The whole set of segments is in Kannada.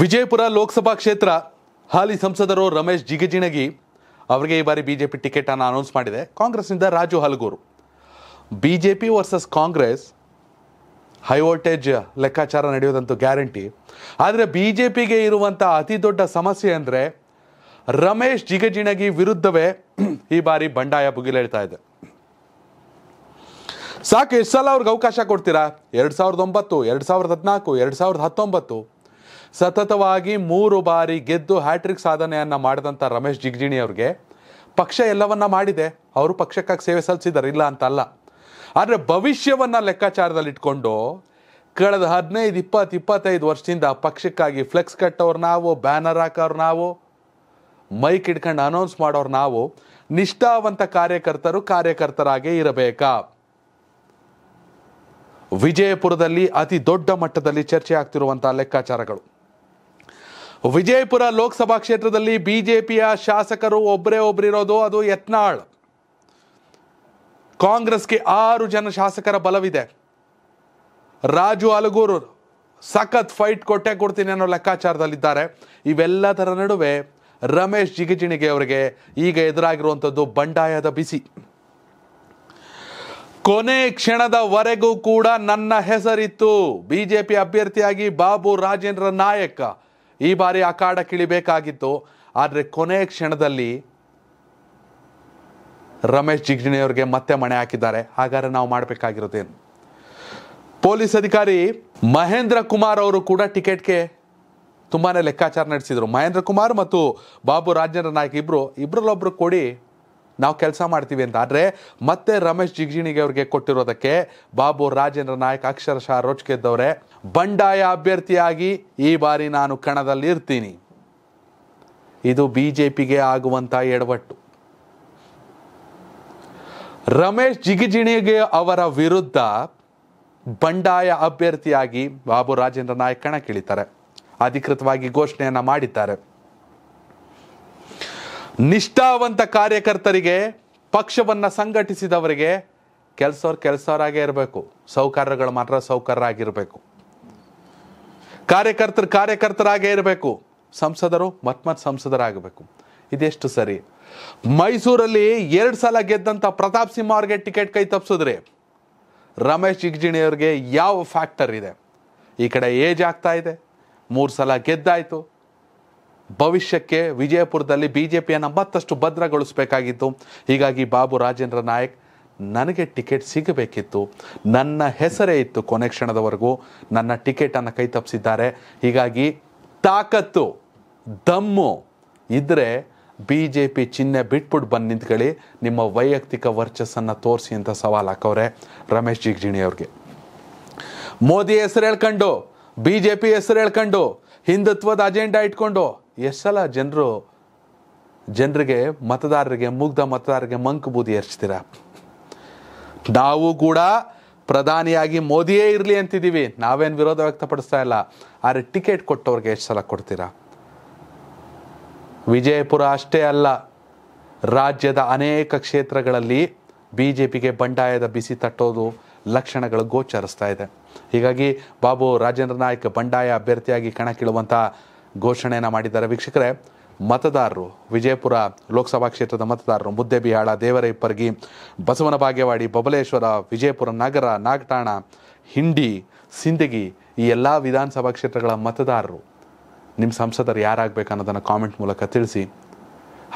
ವಿಜಯಪುರ ಲೋಕಸಭಾ ಕ್ಷೇತ್ರ ಹಾಲಿ ಸಂಸದರು ರಮೇಶ್ ಜಿಗಜಿಣಗಿ ಅವರಿಗೆ ಈ ಬಾರಿ ಬಿಜೆಪಿ ಟಿಕೆಟ್ ಅನ್ನು ಅನೌನ್ಸ್ ಮಾಡಿದೆ ಕಾಂಗ್ರೆಸ್ನಿಂದ Raju Halaguru BJP versus Congress high voltage ಲೆಕ್ಕಾಚಾರ ನಡೆಯೋದಂತೂ ಗ್ಯಾರಂಟಿ ಆದರೆ ಬಿ ಜೆ ಪಿಗೆ ಇರುವಂಥ ಅತಿ ದೊಡ್ಡ ಸಮಸ್ಯೆ ಅಂದರೆ ರಮೇಶ್ ಜಿಗಜಿಣಗಿ ವಿರುದ್ಧವೇ ಈ ಬಾರಿ ಬಂಡಾಯ ಬುಗಿಲೇಳ್ತಾ ಇದೆ ಸಾಕು ಎಷ್ಟು ಸಲ ಅವ್ರಿಗೆ ಅವಕಾಶ ಕೊಡ್ತೀರಾ ಎರಡು ಸಾವಿರದ ಒಂಬತ್ತು ಎರಡು ಸಾವಿರದ ಹದಿನಾಲ್ಕು ಎರಡು ಸಾವಿರದ ಹತ್ತೊಂಬತ್ತು ಸತತವಾಗಿ ಮೂರು ಬಾರಿ ಗೆದ್ದು ಹ್ಯಾಟ್ರಿಕ್ ಸಾಧನೆಯನ್ನು ಮಾಡಿದಂಥ ರಮೇಶ್ ಜಿಗ್ಜಿಣಿ ಅವರಿಗೆ ಪಕ್ಷ ಎಲ್ಲವನ್ನ ಮಾಡಿದೆ ಅವರು ಪಕ್ಷಕ್ಕಾಗಿ ಸೇವೆ ಸಲ್ಲಿಸಿದ್ದಾರೆ ಇಲ್ಲ ಅಂತಲ್ಲ ಆದರೆ ಭವಿಷ್ಯವನ್ನು ಲೆಕ್ಕಾಚಾರದಲ್ಲಿ ಕಳೆದ ಹದಿನೈದು ಇಪ್ಪತ್ತು ಇಪ್ಪತ್ತೈದು ವರ್ಷದಿಂದ ಪಕ್ಷಕ್ಕಾಗಿ ಫ್ಲೆಕ್ಸ್ ಕಟ್ಟೋರು ನಾವು ಬ್ಯಾನರ್ ಹಾಕೋರು ನಾವು ಮೈಕ್ ಇಟ್ಕೊಂಡು ಅನೌನ್ಸ್ ಮಾಡೋರು ನಾವು ನಿಷ್ಠಾವಂತ ಕಾರ್ಯಕರ್ತರು ಕಾರ್ಯಕರ್ತರಾಗೇ ಇರಬೇಕಾ ವಿಜಯಪುರದಲ್ಲಿ ಅತಿ ದೊಡ್ಡ ಮಟ್ಟದಲ್ಲಿ ಚರ್ಚೆ ಆಗ್ತಿರುವಂಥ ಲೆಕ್ಕಾಚಾರಗಳು ವಿಜಯಪುರ ಲೋಕಸಭಾ ಕ್ಷೇತ್ರದಲ್ಲಿ ಬಿಜೆಪಿಯ ಶಾಸಕರು ಒಬ್ಬರೇ ಒಬ್ಬರಿರೋದು ಅದು ಯತ್ನಾಳ್ ಕಾಂಗ್ರೆಸ್ಗೆ ಆರು ಜನ ಶಾಸಕರ ಬಲವಿದೆ ರಾಜು ಅಲಗೂರು ಸಖತ್ ಫೈಟ್ ಕೊಟ್ಟೆ ಕೊಡ್ತೀನಿ ಅನ್ನೋ ಲೆಕ್ಕಾಚಾರದಲ್ಲಿದ್ದಾರೆ ಇವೆಲ್ಲದರ ನಡುವೆ ರಮೇಶ್ ಜಿಗಜಿಣಿಗೆ ಅವರಿಗೆ ಈಗ ಎದುರಾಗಿರುವಂಥದ್ದು ಬಂಡಾಯದ ಬಿಸಿ ಕೊನೆ ಕ್ಷಣದವರೆಗೂ ಕೂಡ ನನ್ನ ಹೆಸರಿತ್ತು ಬಿಜೆಪಿ ಅಭ್ಯರ್ಥಿಯಾಗಿ ಬಾಬು ರಾಜೇಂದ್ರ ನಾಯಕ ಈ ಬಾರಿ ಕಿಳಿಬೇಕಾಗಿತ್ತು ಆದರೆ ಕೊನೆ ಕ್ಷಣದಲ್ಲಿ ರಮೇಶ್ ಜಿಗ್ಜಿಣಿಯವ್ರಿಗೆ ಮತ್ತೆ ಮಣೆ ಹಾಕಿದ್ದಾರೆ ಹಾಗಾದರೆ ನಾವು ಮಾಡಬೇಕಾಗಿರೋದೇನು ಪೊಲೀಸ್ ಅಧಿಕಾರಿ ಮಹೇಂದ್ರ ಕುಮಾರ್ ಅವರು ಕೂಡ ಟಿಕೆಟ್ಗೆ ತುಂಬಾ ಲೆಕ್ಕಾಚಾರ ನಡೆಸಿದರು ಮಹೇಂದ್ರ ಕುಮಾರ್ ಮತ್ತು ಬಾಬು ರಾಜೇಂದ್ರ ನಾಯ್ಕ ಇಬ್ಬರು ಇಬ್ಬರಲ್ಲೊಬ್ಬರು ಕೊಡಿ ನಾವು ಕೆಲಸ ಮಾಡ್ತೀವಿ ಅಂತ ಆದರೆ ಮತ್ತೆ ರಮೇಶ್ ಜಿಗಜಿಣಿಗೆ ಅವ್ರಿಗೆ ಕೊಟ್ಟಿರೋದಕ್ಕೆ ಬಾಬು ರಾಜೇಂದ್ರ ನಾಯಕ್ ಅಕ್ಷರಶಃ ರೋಚ್ಕೆದ್ದವರೇ ಬಂಡಾಯ ಅಭ್ಯರ್ಥಿಯಾಗಿ ಈ ಬಾರಿ ನಾನು ಕಣದಲ್ಲಿ ಇರ್ತೀನಿ ಇದು ಬಿ ಜೆ ಪಿಗೆ ಆಗುವಂಥ ಎಡವಟ್ಟು ರಮೇಶ್ ಜಿಗಿಜಿಣಿಗೆ ಅವರ ವಿರುದ್ಧ ಬಂಡಾಯ ಅಭ್ಯರ್ಥಿಯಾಗಿ ಬಾಬು ರಾಜೇಂದ್ರ ನಾಯಕ್ ಕಣಕ್ಕಿಳಿತಾರೆ ಅಧಿಕೃತವಾಗಿ ಘೋಷಣೆಯನ್ನು ಮಾಡಿದ್ದಾರೆ ನಿಷ್ಠಾವಂತ ಕಾರ್ಯಕರ್ತರಿಗೆ ಪಕ್ಷವನ್ನು ಸಂಘಟಿಸಿದವರಿಗೆ ಕೆಲಸವ್ರು ಕೆಲಸವರಾಗೇ ಇರಬೇಕು ಸೌಕರ್ಯಗಳು ಮಾತ್ರ ಸೌಕರ್ಯರಾಗಿರಬೇಕು ಕಾರ್ಯಕರ್ತರು ಕಾರ್ಯಕರ್ತರಾಗೇ ಇರಬೇಕು ಸಂಸದರು ಮತ್ಮತ್ ಸಂಸದರಾಗಬೇಕು ಇದೆಷ್ಟು ಸರಿ ಮೈಸೂರಲ್ಲಿ ಎರಡು ಸಲ ಗೆದ್ದಂಥ ಪ್ರತಾಪ್ ಸಿಂಹ ಅವ್ರಿಗೆ ಟಿಕೆಟ್ ಕೈ ತಪ್ಪಿಸಿದ್ರಿ ರಮೇಶ್ ಅವ್ರಿಗೆ ಯಾವ ಫ್ಯಾಕ್ಟರ್ ಇದೆ ಈ ಕಡೆ ಏಜ್ ಆಗ್ತಾ ಇದೆ ಮೂರು ಸಲ ಗೆದ್ದಾಯಿತು ಭವಿಷ್ಯಕ್ಕೆ ವಿಜಯಪುರದಲ್ಲಿ ಬಿ ಜೆ ಪಿಯನ್ನು ಮತ್ತಷ್ಟು ಭದ್ರಗೊಳಿಸಬೇಕಾಗಿತ್ತು ಹೀಗಾಗಿ ಬಾಬು ರಾಜೇಂದ್ರ ನಾಯಕ್ ನನಗೆ ಟಿಕೆಟ್ ಸಿಗಬೇಕಿತ್ತು ನನ್ನ ಹೆಸರೇ ಇತ್ತು ಕೊನೆ ಕ್ಷಣದವರೆಗೂ ನನ್ನ ಟಿಕೆಟನ್ನು ಕೈ ತಪ್ಪಿಸಿದ್ದಾರೆ ಹೀಗಾಗಿ ತಾಕತ್ತು ದಮ್ಮು ಇದ್ದರೆ ಬಿ ಜೆ ಪಿ ಚಿಹ್ನೆ ಬಿಟ್ಬಿಟ್ಟು ಬಂದು ನಿಂತ್ಕೊಳ್ಳಿ ನಿಮ್ಮ ವೈಯಕ್ತಿಕ ವರ್ಚಸ್ಸನ್ನು ತೋರಿಸಿ ಅಂತ ಸವಾಲು ಹಾಕವ್ರೆ ರಮೇಶ್ ಜಿಗ್ಜಿಣಿ ಅವ್ರಿಗೆ ಮೋದಿ ಹೆಸರು ಹೇಳ್ಕೊಂಡು ಬಿ ಜೆ ಪಿ ಹೆಸರು ಹೇಳ್ಕೊಂಡು ಹಿಂದುತ್ವದ ಅಜೆಂಡಾ ಇಟ್ಕೊಂಡು ಎಷ್ಟಲ್ಲ ಜನರು ಜನರಿಗೆ ಮತದಾರರಿಗೆ ಮುಗ್ಧ ಮತದಾರರಿಗೆ ಮಂಕು ಬೂದಿ ಹರಿಸ್ತೀರ ನಾವು ಕೂಡ ಪ್ರಧಾನಿಯಾಗಿ ಮೋದಿಯೇ ಇರಲಿ ಅಂತಿದ್ದೀವಿ ನಾವೇನು ವಿರೋಧ ವ್ಯಕ್ತಪಡಿಸ್ತಾ ಇಲ್ಲ ಆದರೆ ಟಿಕೆಟ್ ಕೊಟ್ಟವ್ರಿಗೆ ಎಷ್ಟು ಸಲ ಕೊಡ್ತೀರಾ ವಿಜಯಪುರ ಅಷ್ಟೇ ಅಲ್ಲ ರಾಜ್ಯದ ಅನೇಕ ಕ್ಷೇತ್ರಗಳಲ್ಲಿ ಬಿ ಜೆ ಪಿಗೆ ಬಂಡಾಯದ ಬಿಸಿ ತಟ್ಟೋದು ಲಕ್ಷಣಗಳು ಗೋಚರಿಸ್ತಾ ಇದೆ ಹೀಗಾಗಿ ಬಾಬು ರಾಜೇಂದ್ರ ನಾಯ್ಕ ಬಂಡಾಯ ಅಭ್ಯರ್ಥಿಯಾಗಿ ಕಣಕ್ಕಿಳುವಂಥ ಘೋಷಣೆಯನ್ನು ಮಾಡಿದ್ದಾರೆ ವೀಕ್ಷಕರೇ ಮತದಾರರು ವಿಜಯಪುರ ಲೋಕಸಭಾ ಕ್ಷೇತ್ರದ ಮತದಾರರು ಮುದ್ದೆಬಿಹಾಳ ದೇವರೈಪ್ಪರ್ಗಿ ಬಸವನ ಬಾಗೇವಾಡಿ ಬಬಲೇಶ್ವರ ವಿಜಯಪುರ ನಗರ ನಾಗಟಾಣ ಹಿಂಡಿ ಸಿಂದಗಿ ಈ ಎಲ್ಲ ವಿಧಾನಸಭಾ ಕ್ಷೇತ್ರಗಳ ಮತದಾರರು ನಿಮ್ಮ ಸಂಸದರು ಯಾರಾಗಬೇಕು ಅನ್ನೋದನ್ನು ಕಾಮೆಂಟ್ ಮೂಲಕ ತಿಳಿಸಿ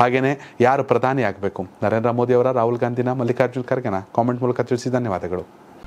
ಹಾಗೆಯೇ ಯಾರು ಪ್ರಧಾನಿ ಆಗಬೇಕು ನರೇಂದ್ರ ಮೋದಿಯವರ ರಾಹುಲ್ ಗಾಂಧಿನ ಮಲ್ಲಿಕಾರ್ಜುನ್ ಖರ್ಗೆನ ಕಾಮೆಂಟ್ ಮೂಲಕ ತಿಳಿಸಿ ಧನ್ಯವಾದಗಳು